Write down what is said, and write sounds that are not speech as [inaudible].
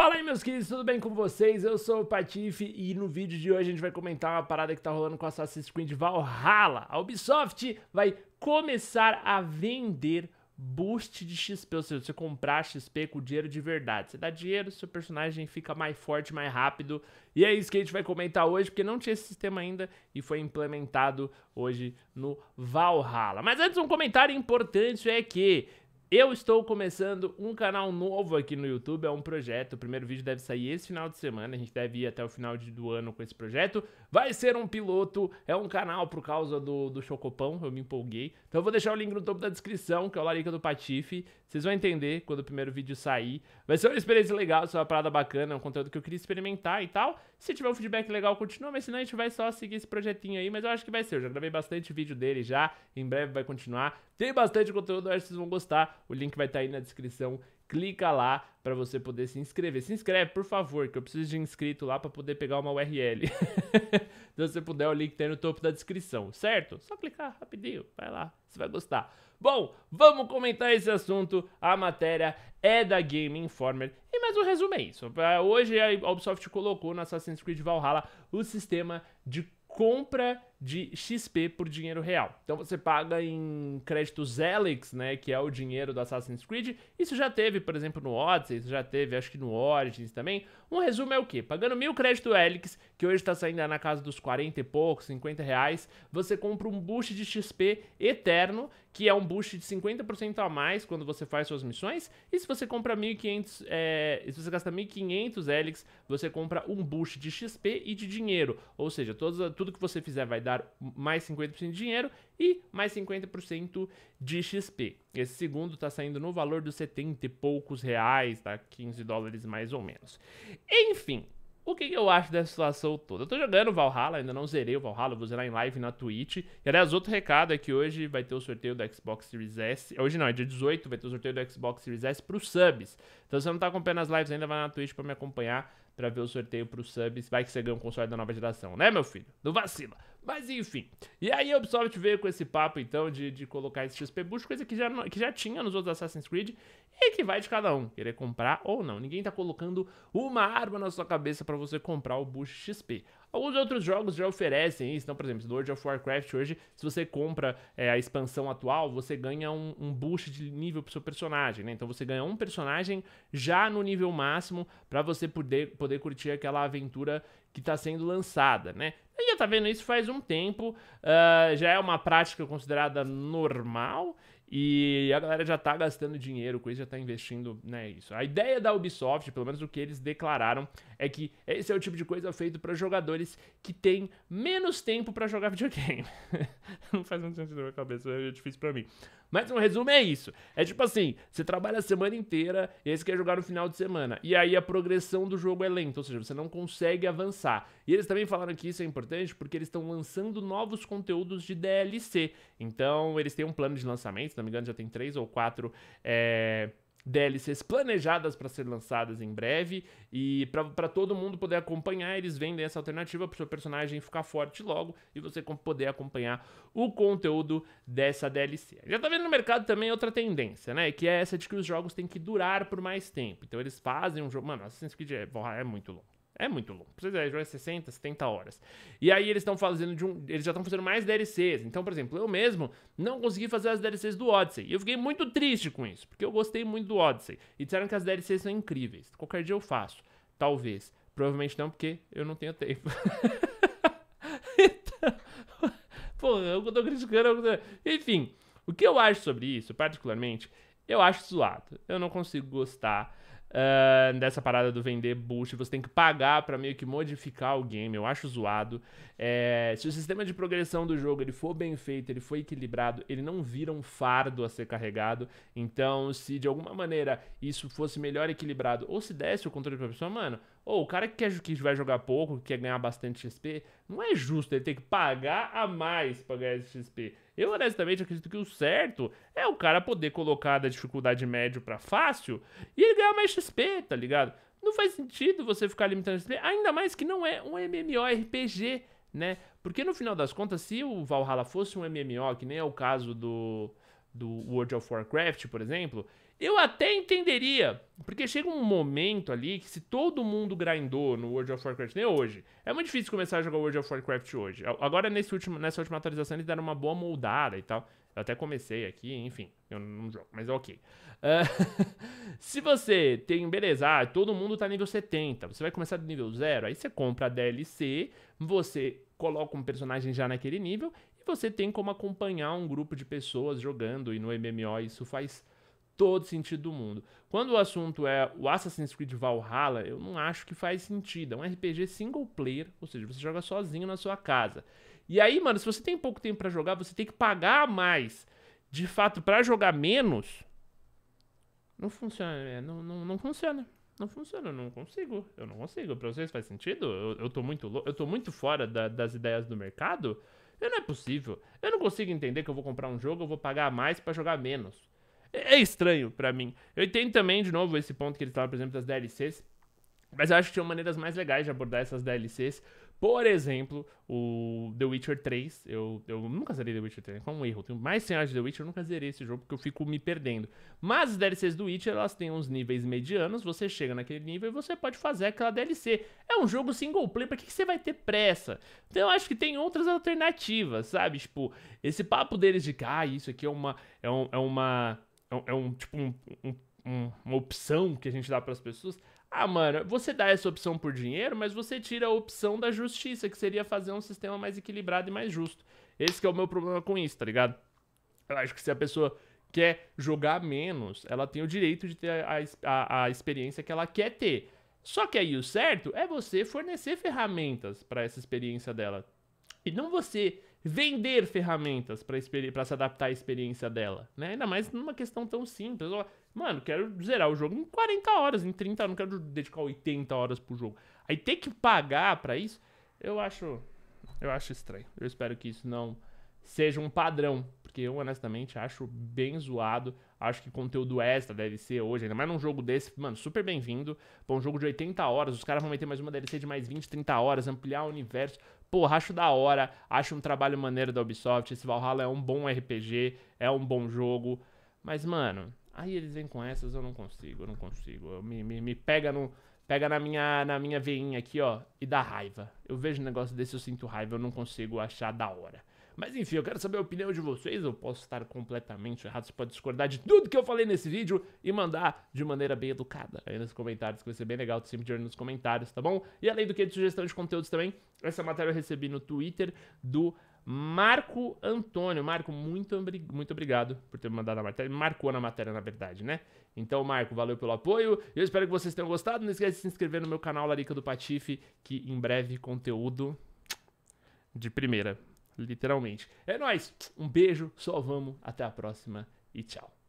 Fala aí, meus queridos, tudo bem com vocês? Eu sou o Patife e no vídeo de hoje a gente vai comentar uma parada que tá rolando com Assassin's Creed Valhalla. A Ubisoft vai começar a vender boost de XP, ou seja, você comprar XP com dinheiro de verdade. Você dá dinheiro, seu personagem fica mais forte, mais rápido. E é isso que a gente vai comentar hoje, porque não tinha esse sistema ainda e foi implementado hoje no Valhalla. Mas antes, um comentário importante é que eu estou começando um canal novo aqui no YouTube, é um projeto. O primeiro vídeo deve sair esse final de semana, a gente deve ir até o final do ano com esse projeto. Vai ser um piloto, é um canal por causa do, do Chocopão, eu me empolguei. Então eu vou deixar o link no topo da descrição, que é o Larica do Patife. Vocês vão entender quando o primeiro vídeo sair. Vai ser uma experiência legal, ser é uma parada bacana, é um conteúdo que eu queria experimentar e tal. Se tiver um feedback legal, continua, mas senão a gente vai só seguir esse projetinho aí. Mas eu acho que vai ser, eu já gravei bastante vídeo dele já, em breve vai continuar. Tem bastante conteúdo, eu acho que vocês vão gostar. O link vai estar tá aí na descrição. Clica lá para você poder se inscrever. Se inscreve, por favor, que eu preciso de inscrito lá para poder pegar uma URL. [laughs] Então, se você puder, o link tem tá no topo da descrição, certo? Só clicar rapidinho, vai lá, você vai gostar. Bom, vamos comentar esse assunto. A matéria é da Game Informer. E mais um resumo é isso. É, hoje a Ubisoft colocou no Assassin's Creed Valhalla o sistema de compra de XP por dinheiro real. Então você paga em créditos elix, né, que é o dinheiro do Assassin's Creed. Isso já teve, por exemplo, no Odyssey, isso já teve, acho que no Origins também. Um resumo é o quê? Pagando mil créditos elix, que hoje está saindo na casa dos 40 e poucos, 50 reais, você compra um boost de XP eterno, que é um boost de 50% a mais quando você faz suas missões. E se você compra 1.500, é, eh, se você gasta 1.500 elix, você compra um boost de XP e de dinheiro. Ou seja, todos, tudo que você fizer vai dar dar mais 50% de dinheiro e mais 50% de XP. Esse segundo está saindo no valor dos 70 e poucos reais, tá? 15 dólares mais ou menos. Enfim, o que, que, eu acho dessa situação toda? Eu tô jogando Valhalla, ainda não zerei o Valhalla, vou zerar em live na Twitch. E aliás, outro recado é que hoje vai ter o sorteio do Xbox Series S. É, hoje não, é dia 18, vai ter o sorteio do Xbox Series S pros subs. Então se você não tá acompanhando as lives ainda, vai na Twitch pra me acompanhar pra ver o sorteio pros subs. Vai que você ganha um console da nova geração, né, meu filho? Não vacila. Mas enfim. E aí a Ubisoft veio com esse papo, então, de, de colocar esse XP Boost, coisa que já, que já tinha nos outros Assassin's Creed e que vai de cada um, querer comprar ou não. Ninguém tá colocando uma arma na sua cabeça para você comprar o Boost XP. Alguns outros jogos já oferecem isso, então, por exemplo, do World of Warcraft hoje, se você compra é, a expansão atual, você ganha um, um, boost de nível pro seu personagem, né? Então você ganha um personagem já no nível máximo para você poder, poder curtir aquela aventura que tá sendo lançada, né? E já tá vendo isso faz um tempo, uh, já é uma prática considerada normal e a galera já tá gastando dinheiro com isso, já tá investindo né? Né, a ideia da Ubisoft, pelo menos o que eles declararam, é que esse é o tipo de coisa feito para jogadores que têm menos tempo para jogar videogame. [laughs] Não faz muito sentido na minha cabeça, é difícil para mim. Mas um resumo é isso. É tipo assim, você trabalha a semana inteira e aí você quer jogar no final de semana. E aí a progressão do jogo é lenta, ou seja, você não consegue avançar. E eles também falaram que isso é importante porque eles estão lançando novos conteúdos de DLC. Então, eles têm um plano de lançamento, se não me engano, já tem três ou quatro. É DLCs planejadas para ser lançadas em breve e para todo mundo poder acompanhar, eles vendem essa alternativa para o seu personagem ficar forte logo e você poder acompanhar o conteúdo dessa DLC. Já tá vendo no mercado também outra tendência, né? Que é essa de que os jogos têm que durar por mais tempo. Então eles fazem um jogo. Mano, Assassin's Creed Valhalla é, é muito longo. É muito longo. Precisa jogar 60, 70 horas. E aí eles estão fazendo de um. Eles já estão fazendo mais DLCs. Então, por exemplo, eu mesmo não consegui fazer as DLCs do Odyssey. E eu fiquei muito triste com isso, porque eu gostei muito do Odyssey. E disseram que as DLCs são incríveis. Qualquer dia eu faço. Talvez. Provavelmente não, porque eu não tenho tempo. [laughs] então, [laughs] porra, é eu tô criticando. É eu tô... Enfim, o que eu acho sobre isso, particularmente, eu acho zoado. Eu não consigo gostar Uh, dessa parada do vender boost, você tem que pagar para meio que modificar o game, eu acho zoado. É, se o sistema de progressão do jogo ele for bem feito, ele for equilibrado, ele não vira um fardo a ser carregado. Então, se de alguma maneira isso fosse melhor equilibrado, ou se desse o controle pra pessoa, mano, ou oh, o cara que, quer, é que vai jogar pouco, que quer ganhar bastante XP, não é justo ele ter que pagar a mais pra ganhar esse XP. Eu, honestamente, acredito que o certo é o cara poder colocar da dificuldade médio pra fácil e ele ganhar mais XP, tá ligado? Não faz sentido você ficar limitando XP, ainda mais que não é um MMORPG, né? Porque no final das contas, se o Valhalla fosse um MMO, que nem é o caso do, do World of Warcraft, por exemplo, eu até entenderia, porque chega um momento ali que se todo mundo grindou no World of Warcraft, nem hoje, é muito difícil começar a jogar World of Warcraft hoje. Agora, nesse último, nessa última atualização, eles deram uma boa moldada e tal. Eu até comecei aqui, enfim, eu não jogo, mas é ok. Uh, [laughs] se você tem, beleza, ah, todo mundo tá nível 70, você vai começar do nível 0, aí você compra a DLC, você coloca um personagem já naquele nível, e você tem como acompanhar um grupo de pessoas jogando, e no MMO isso faz todo sentido do mundo. Quando o assunto é o Assassin's Creed Valhalla, eu não acho que faz sentido. É um RPG single player, ou seja, você joga sozinho na sua casa. E aí, mano, se você tem pouco tempo para jogar, você tem que pagar mais. De fato, para jogar menos, não funciona, é, não, não, não funciona. Não funciona, eu não consigo. Eu não consigo. Pra vocês faz sentido? Eu, eu, tô, muito, eu tô muito fora da, das ideias do mercado? Eu, não é possível. Eu não consigo entender que eu vou comprar um jogo, eu vou pagar mais para jogar menos. É, é estranho para mim. Eu entendo também, de novo, esse ponto que ele estava, por exemplo, das DLCs. Mas eu acho que tinha maneiras mais legais de abordar essas DLCs. Por exemplo, o The Witcher 3. Eu, eu nunca zerei The Witcher 3, é um erro. Tenho mais 100 horas de The Witcher, eu nunca zerei esse jogo porque eu fico me perdendo. Mas as DLCs do Witcher, elas têm uns níveis medianos. Você chega naquele nível e você pode fazer aquela DLC. É um jogo single player, pra que, que você vai ter pressa? Então eu acho que tem outras alternativas, sabe? Tipo, esse papo deles de que, ah, isso aqui é uma. É, um, é uma é, é um tipo um, um, uma opção que a gente dá para as pessoas. Ah, mano, você dá essa opção por dinheiro, mas você tira a opção da justiça, que seria fazer um sistema mais equilibrado e mais justo. Esse é o meu problema com isso, tá ligado? Eu acho que se a pessoa quer jogar menos, ela tem o direito de ter a, a, a experiência que ela quer ter. Só que aí o certo é você fornecer ferramentas para essa experiência dela. E não você vender ferramentas para se adaptar à experiência dela, né? Ainda mais numa questão tão simples. Mano, quero zerar o jogo em 40 horas, em 30 não quero dedicar 80 horas pro jogo. Aí ter que pagar para isso, eu acho eu acho estranho. Eu espero que isso não seja um padrão, porque eu honestamente acho bem zoado. Acho que conteúdo extra deve ser hoje, ainda mais num jogo desse, mano, super bem-vindo. Pra um jogo de 80 horas, os caras vão meter mais uma DLC de mais 20, 30 horas, ampliar o universo porra, acho da hora, acho um trabalho maneiro da Ubisoft, esse Valhalla é um bom RPG, é um bom jogo, mas, mano, aí eles vêm com essas, eu não consigo, eu não consigo, eu me, me, me pega no... Pega na minha, na minha veinha aqui, ó, e dá raiva. Eu vejo um negócio desse, eu sinto raiva, eu não consigo achar da hora. Mas enfim, eu quero saber a opinião de vocês. Eu posso estar completamente errado. Você pode discordar de tudo que eu falei nesse vídeo e mandar de maneira bem educada aí nos comentários, que vai ser bem legal. Sempre de olho nos comentários, tá bom? E além do que, de sugestão de conteúdos também. Essa matéria eu recebi no Twitter do Marco Antônio. Marco, muito, muito obrigado por ter me mandado a matéria. Marcou na matéria, na verdade, né? Então, Marco, valeu pelo apoio. Eu espero que vocês tenham gostado. Não esquece de se inscrever no meu canal Larica do Patife, que em breve conteúdo de primeira literalmente. É nós. Um beijo, só vamos, até a próxima e tchau.